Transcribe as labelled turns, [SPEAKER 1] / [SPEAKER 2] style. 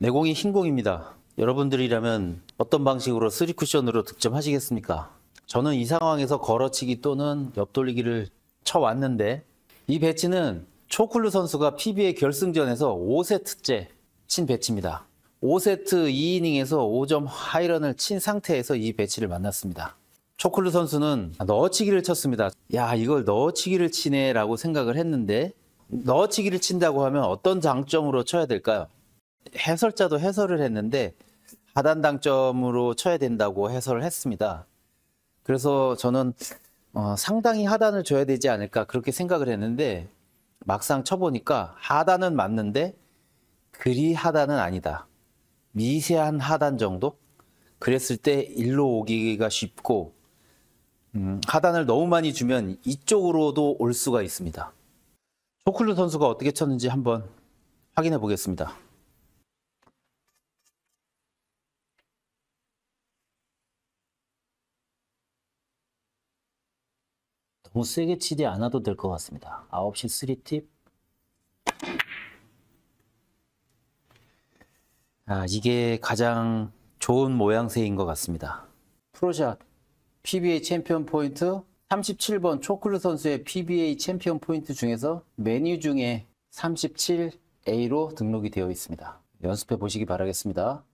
[SPEAKER 1] 내공이 흰공입니다. 여러분들이라면 어떤 방식으로 3쿠션으로 득점하시겠습니까? 저는 이 상황에서 걸어치기 또는 옆돌리기를 쳐왔는데 이 배치는 초쿨루 선수가 PBA 결승전에서 5세트째 친 배치입니다. 5세트 2이닝에서 5점 하이런을 친 상태에서 이 배치를 만났습니다. 초쿨루 선수는 넣어치기를 쳤습니다. 야 이걸 넣어치기를 치네 라고 생각을 했는데 넣어치기를 친다고 하면 어떤 장점으로 쳐야 될까요? 해설자도 해설을 했는데 하단당점으로 쳐야 된다고 해설을 했습니다. 그래서 저는 어, 상당히 하단을 줘야 되지 않을까 그렇게 생각을 했는데 막상 쳐보니까 하단은 맞는데 그리 하단은 아니다. 미세한 하단 정도? 그랬을 때 일로 오기가 쉽고 음, 하단을 너무 많이 주면 이쪽으로도 올 수가 있습니다. 초클루 선수가 어떻게 쳤는지 한번 확인해 보겠습니다.
[SPEAKER 2] 너무 뭐 세게 치지 않아도 될 것 같습니다. 9시 3팁.
[SPEAKER 1] 아, 이게 가장 좋은 모양새인 것 같습니다. 프로샷 PBA 챔피언 포인트 37번 초클루 선수의 PBA 챔피언 포인트 중에서 메뉴 중에 37A로 등록이 되어 있습니다. 연습해 보시기 바라겠습니다.